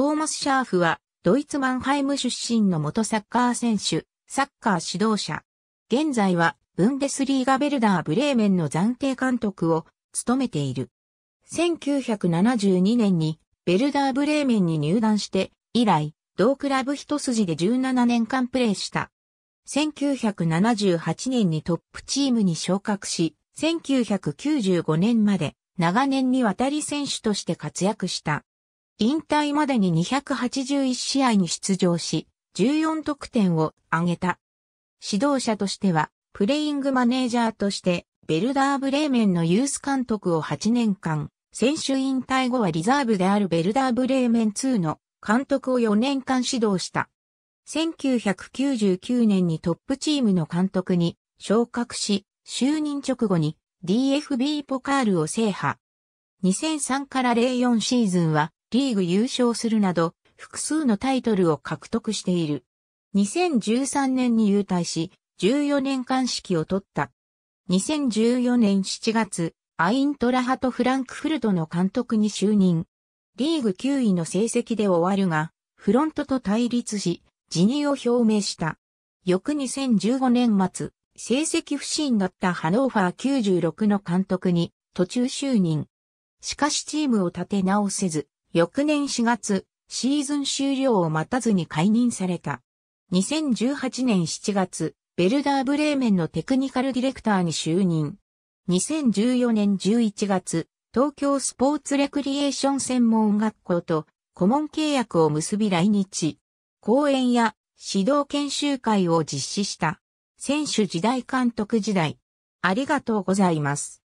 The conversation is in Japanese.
トーマス・シャーフは、ドイツマンハイム出身の元サッカー選手、サッカー指導者。現在は、ブンデスリーガベルダー・ブレーメンの暫定監督を務めている。1972年に、ベルダー・ブレーメンに入団して、以来、同クラブ一筋で17年間プレーした。1978年にトップチームに昇格し、1995年まで長年にわたり選手として活躍した。引退までに281試合に出場し、14得点を挙げた。指導者としては、プレイングマネージャーとして、ベルダーブレーメンのユース監督を8年間、選手引退後はリザーブであるベルダーブレーメン2の監督を4年間指導した。1999年にトップチームの監督に昇格し、就任直後に DFB ポカールを制覇。2003から04シーズンはリーグ優勝するなど、複数のタイトルを獲得している。2013年に優退し、14年間指揮を取った。2014年7月、アイントラハとフランクフルトの監督に就任。リーグ9位の成績で終わるが、フロントと対立し、辞任を表明した。翌2015年末、成績不振だったハノーファー96の監督に途中就任。しかしチームを立て直せず、翌年4月、シーズン終了を待たずに解任された。2018年7月、ベルダー・ブレーメンのテクニカルディレクターに就任。2014年11月、東京スポーツレクリエーション専門学校と顧問契約を結び来日。講演や指導研修会を実施した。選手時代監督時代。ありがとうございます。